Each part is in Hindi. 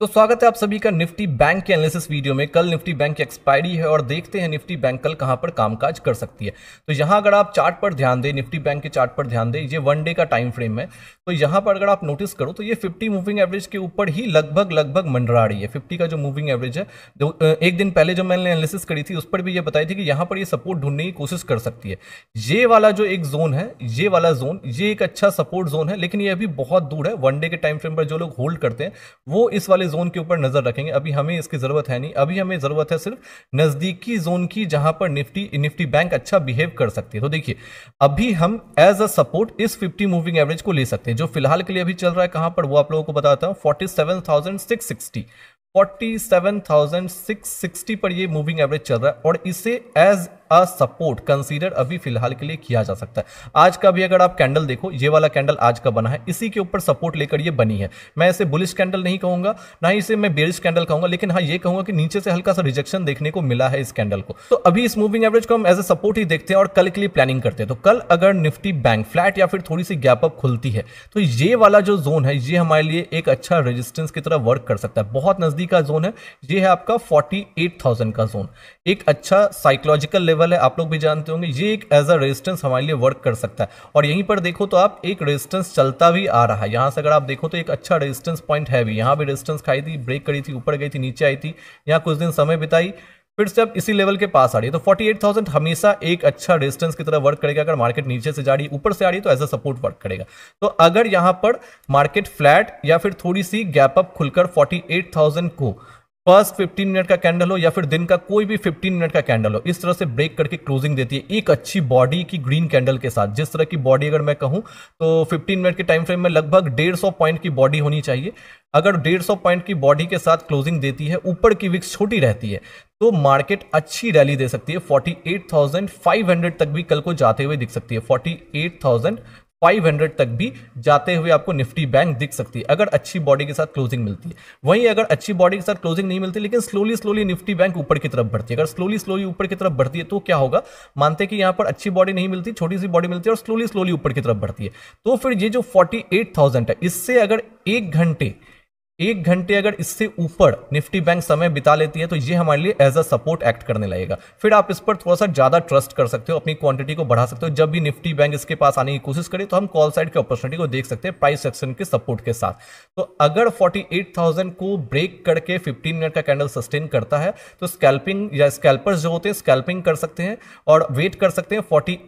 तो स्वागत है आप सभी का निफ्टी बैंक के एनालिसिस वीडियो में कल निफ्टी बैंक की एक्सपायरी है और देखते हैं निफ्टी बैंक कल कहां पर कामकाज कर सकती है तो यहां अगर आप चार्ट पर ध्यान दें निफ्टी बैंक के चार्ट पर ध्यान दें ये वन डे का टाइम फ्रेम है तो यहां पर अगर आप नोटिस करो तो ये 50 मूविंग एवरेज के ऊपर ही लगभग लगभग मंडरा रही है फिफ्टी का जो मूविंग एवरेज है एक दिन पहले जो मैंने एनालिसिस करी थी उस पर भी ये बताई थी कि यहाँ पर ये सपोर्ट ढूंढने की कोशिश कर सकती है ये वाला जो एक जोन है ये वाला जोन ये एक अच्छा सपोर्ट जोन है लेकिन ये अभी बहुत दूर है वन डे के टाइम फ्रेम पर जो लोग होल्ड करते हैं वो इस वाले जोन के ऊपर नजर रखेंगे अभी हमें इसकी जरूरत है नहीं अभी हमें जरूरत है सिर्फ नजदीकी जोन की जहां पर निफ्टी निफ्टी बैंक अच्छा बिहेव कर सकती है तो देखिए अभी हम एज अ सपोर्ट इस 50 मूविंग एवरेज को ले सकते हैं जो फिलहाल के लिए अभी चल रहा है कहां पर वो आप लोगों को बताता हूं फोर्टी 47,660 पर ये मूविंग एवरेज चल रहा है और इसे एज अ सपोर्ट कंसीडर अभी फिलहाल के लिए किया जा सकता है आज का भी अगर आप कैंडल देखो ये वाला कैंडल आज का बना है इसी के ऊपर सपोर्ट लेकर ये बनी है मैं इसे बुलिश कैंडल नहीं कहूंगा ना ही इसे मैं बेरिश कैंडल कहूंगा लेकिन हाँ ये कहूंगा कि नीचे से हल्का सा रिजेक्शन देखने को मिला है इस कैंडल को तो अभी इस मूविंग एवरेज को हम एज ए सपोर्ट ही देखते हैं और कल के लिए प्लानिंग करते हैं तो कल अगर निफ्टी बैंक फ्लैट या फिर थोड़ी सी गैप अप खुलती है तो ये वाला जो जोन है ये हमारे लिए एक अच्छा रेजिस्टेंस की तरह वर्क कर सकता है बहुत नजदीक का जोन है ये है आपका फोर्टी का जोन एक अच्छा साइकोलॉजिकल लेवल अवेलेबल है आप लोग भी जानते होंगे ये एक एज अ रेजिस्टेंस हमारे लिए वर्क कर सकता है और यहीं पर देखो तो आप एक रेजिस्टेंस चलता भी आ रहा है यहाँ से अगर आप देखो तो एक अच्छा रेजिस्टेंस पॉइंट है भी यहाँ भी रेजिस्टेंस खाई थी ब्रेक करी थी ऊपर गई थी नीचे आई थी यहाँ कुछ दिन समय बिताई फिर से अब इसी लेवल के पास आ रही है तो 48,000 हमेशा एक अच्छा रेजिस्टेंस की तरह वर्क करेगा अगर मार्केट नीचे से जा रही है ऊपर से आ रही है तो एज अ सपोर्ट वर्क करेगा तो अगर यहाँ पर मार्केट फ्लैट या फिर थोड़ी सी गैप अप खुलकर 48,000 को फर्स्ट फिफ्टीन मिनट का कैंडल हो या फिर दिन का कोई भी फिफ्टीन मिनट का कैंडल हो इस तरह से ब्रेक करके क्लोजिंग देती है एक अच्छी बॉडी की ग्रीन कैंडल के साथ जिस तरह की बॉडी अगर मैं कहूँ तो फिफ्टीन मिनट के टाइम फ्रेम में लगभग डेढ़ सौ पॉइंट की बॉडी होनी चाहिए अगर डेढ़ सौ पॉइंट की बॉडी के साथ क्लोजिंग देती है ऊपर की विक्स छोटी रहती है तो मार्केट अच्छी रैली दे सकती है 48,500 तक भी कल को जाते हुए दिख सकती है 48,000 500 तक भी जाते हुए आपको निफ्टी बैंक दिख सकती है अगर अच्छी बॉडी के साथ क्लोजिंग मिलती है वहीं अगर अच्छी बॉडी के साथ क्लोजिंग नहीं मिलती लेकिन स्लोली स्लोली निफ्टी बैंक ऊपर की तरफ बढ़ती है अगर स्लोली स्लोली ऊपर की तरफ बढ़ती है तो क्या होगा मानते कि यहाँ पर अच्छी बॉडी नहीं मिलती छोटी सी बॉडी मिलती है और स्लोली स्लोली ऊपर की तरफ बढ़ती है तो फिर ये जो फोर्टी है इससे अगर एक घंटे एक घंटे अगर इससे ऊपर निफ्टी बैंक समय बिता लेती है तो ये हमारे लिए एज अ सपोर्ट एक्ट करने लगेगा फिर आप इस पर थोड़ा सा ज़्यादा ट्रस्ट कर सकते हो अपनी क्वांटिटी को बढ़ा सकते हो जब भी निफ्टी बैंक इसके पास आने की कोशिश करे तो हम कॉल साइड की अपॉर्चुनिटी को देख सकते हैं प्राइस सेक्शन के सपोर्ट के साथ तो अगर फोर्टी को ब्रेक करके फिफ्टीन मिनट का कैंडल सस्टेन करता है तो स्कैल्पिंग या स्कैल्पर्स जो होते हैं स्कैल्पिंग कर सकते हैं और वेट कर सकते हैं फोर्टी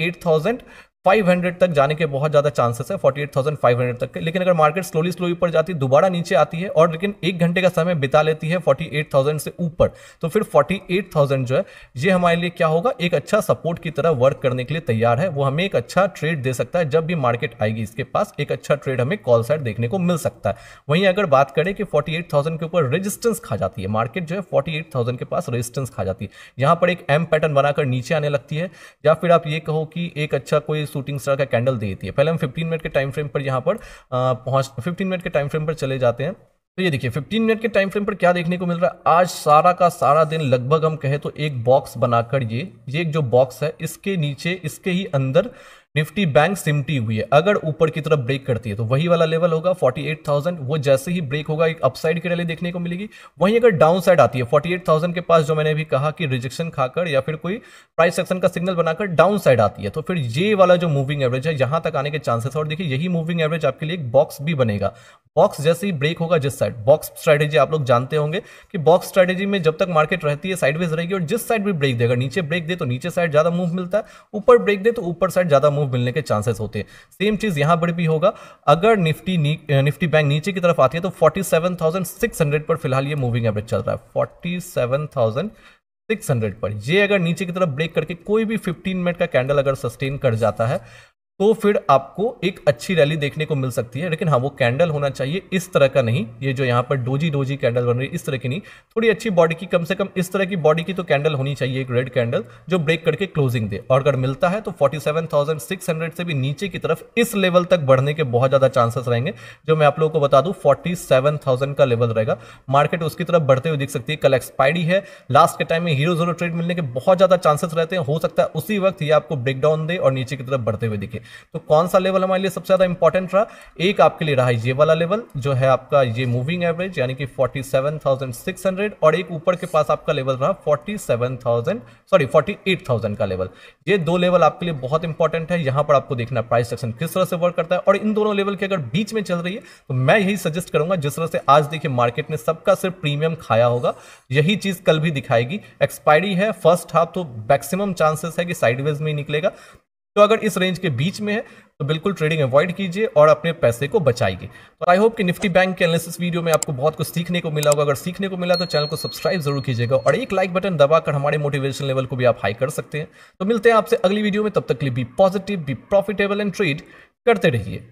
500 तक जाने के बहुत ज़्यादा चांसेस है 48,500 तक के लेकिन अगर मार्केट स्लोली स्लोली ऊपर जाती है दोबारा नीचे आती है और लेकिन एक घंटे का समय बिता लेती है 48,000 से ऊपर तो फिर 48,000 जो है ये हमारे लिए क्या होगा एक अच्छा सपोर्ट की तरह वर्क करने के लिए तैयार है वो हमें एक अच्छा ट्रेड दे सकता है जब भी मार्केट आएगी इसके पास एक अच्छा ट्रेड हमें कॉल साइड देखने को मिल सकता है वहीं अगर बात करें कि फोर्टी के ऊपर रजिस्टेंस खा जाती है मार्केट जो है फोर्टी के पास रजिस्टेंस खा जाती है यहाँ पर एक एम पैटर्न बनाकर नीचे आने लगती है या फिर आप ये कहो कि एक अच्छा कोई शूटिंग स्टार का कैंडल दे देती है पहले हम फिफ्टीन मिनट के टाइम फ्रेम पर यहाँ पर पहुंच फिफ्टीन मिनट के टाइम फ्रेम पर चले जाते हैं तो ये देखिए 15 मिनट के टाइम फ्रेम पर क्या देखने को मिल रहा है आज सारा का सारा दिन लगभग हम कहें तो एक बॉक्स बनाकर ये ये एक जो बॉक्स है इसके नीचे इसके ही अंदर निफ्टी बैंक सिमटी हुई है अगर ऊपर की तरफ ब्रेक करती है तो वही वाला लेवल होगा 48,000 वो जैसे ही ब्रेक होगा एक अपसाइड की रैली देखने को मिलेगी वहीं अगर डाउन साइड आती है 48,000 के पास जो मैंने अभी कहा कि रिजेक्शन खाकर या फिर कोई प्राइस सेक्शन का सिग्नल बनाकर डाउन साइड आती है तो फिर ये वाला जो मूविंग एवरेज है यहां तक आने के चांसेस और देखिए यही मूविंग एवरेज आपके लिए एक बॉक्स भी बनेगा बॉक्स जैसे ही ब्रेक होगा जिस साइड बॉक्स स्ट्रैटेजी आप लोग जानते होंगे कि बॉक्स स्ट्रैटेजी में जब तक मार्केट रहती है साइडवेज रहेगी और जिस साइड भी ब्रेक देगा नीचे ब्रेक दे तो नीचे साइड ज़्यादा मूव मिलता है ऊपर ब्रेक दे तो ऊपर साइड ज़्यादा मूव मूव मिलने के चांसेस होते हैं सेम चीज यहां पर भी होगा अगर निफ्टी निफ्टी बैंक नीचे की तरफ आती है तो 47,600 पर फिलहाल ये मूविंग एवरेज चल रहा है 47,000 600 पर ये अगर नीचे की तरफ ब्रेक करके कोई भी 15 मिनट का कैंडल अगर सस्टेन कर जाता है तो फिर आपको एक अच्छी रैली देखने को मिल सकती है लेकिन हाँ वो कैंडल होना चाहिए इस तरह का नहीं ये जो यहाँ पर डोजी डोजी कैंडल बन रही है इस तरह की नहीं थोड़ी अच्छी बॉडी की कम से कम इस तरह की बॉडी की तो कैंडल होनी चाहिए एक रेड कैंडल जो ब्रेक करके क्लोजिंग दे और अगर मिलता है तो फोर्टी से भी नीचे की तरफ इस लेवल तक बढ़ने के बहुत ज़्यादा चांसेस रहेंगे जो मैं आप लोगों को बता दू फोर्टी का लेवल रहेगा मार्केट उसकी तरफ बढ़ते हुए दिख सकती है कल एक्सपायरी है लास्ट के टाइम में हीरो जीरो ट्रेड मिलने के बहुत ज़्यादा चांसेस रहते हैं हो सकता है उसी वक्त ये आपको ब्रेकडाउन दे और नीचे की तरफ बढ़ते हुए दिखे तो कौन सा लेवल हमारे लिए सबसे ज़्यादा इंपॉर्टेंट रहा एक आपके लिए रहा ये वाला लेवल जो है आपका ये मूविंग एवरेज यानी कि 47,600 और एक ऊपर के पास आपका लेवल रहा 47,000 सॉरी 48,000 का लेवल ये दो लेवल आपके लिए बहुत इंपॉर्टेंट है यहां पर आपको देखना प्राइस सेक्शन किस तरह से वर्क करता है और इन दोनों लेवल के अगर बीच में चल रही है तो मैं यही सजेस्ट करूंगा जिस तरह से आज देखिए मार्केट ने सबका सिर्फ प्रीमियम खाया होगा यही चीज़ कल भी दिखाएगी एक्सपायरी है फर्स्ट हाफ तो मैक्सिमम चांसेस है कि साइडवेज में ही निकलेगा तो अगर इस रेंज के बीच में है तो बिल्कुल ट्रेडिंग अवॉइड कीजिए और अपने पैसे को बचाइए तो आई होप कि निफ्टी बैंक के एनालिसिस वीडियो में आपको बहुत कुछ सीखने को मिला होगा अगर सीखने को मिला तो चैनल को सब्सक्राइब जरूर कीजिएगा और एक लाइक बटन दबाकर हमारे मोटिवेशन लेवल को भी आप हाई कर सकते हैं तो मिलते हैं आपसे अगली वीडियो में तब तक के लिए be positive be profitable and trade करते रहिए